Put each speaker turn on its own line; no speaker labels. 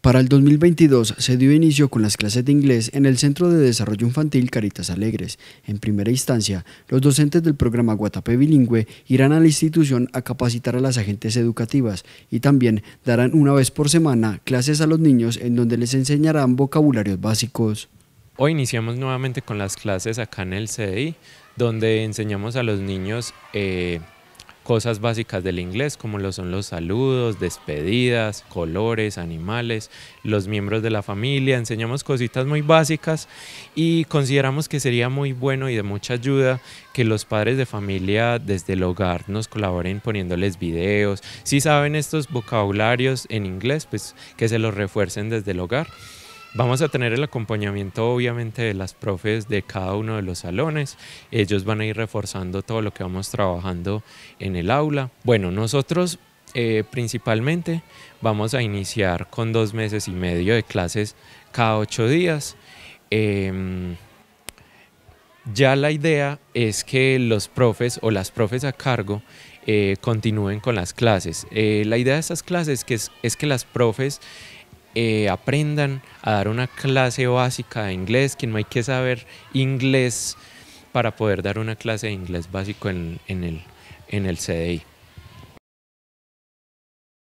Para el 2022 se dio inicio con las clases de inglés en el Centro de Desarrollo Infantil Caritas Alegres. En primera instancia, los docentes del programa Guatapé Bilingüe irán a la institución a capacitar a las agentes educativas y también darán una vez por semana clases a los niños en donde les enseñarán vocabularios básicos.
Hoy iniciamos nuevamente con las clases acá en el CDI, donde enseñamos a los niños... Eh, cosas básicas del inglés, como lo son los saludos, despedidas, colores, animales, los miembros de la familia, enseñamos cositas muy básicas y consideramos que sería muy bueno y de mucha ayuda que los padres de familia desde el hogar nos colaboren poniéndoles videos. Si saben estos vocabularios en inglés, pues que se los refuercen desde el hogar. Vamos a tener el acompañamiento obviamente de las profes de cada uno de los salones. Ellos van a ir reforzando todo lo que vamos trabajando en el aula. Bueno, nosotros eh, principalmente vamos a iniciar con dos meses y medio de clases cada ocho días. Em, ya la idea es que los profes o las profes a cargo eh, continúen con las clases. Eh, la idea de estas clases es, es que las profes eh, aprendan a dar una clase básica de inglés, que no hay que saber inglés para poder dar una clase de inglés básico en el, en el CDI.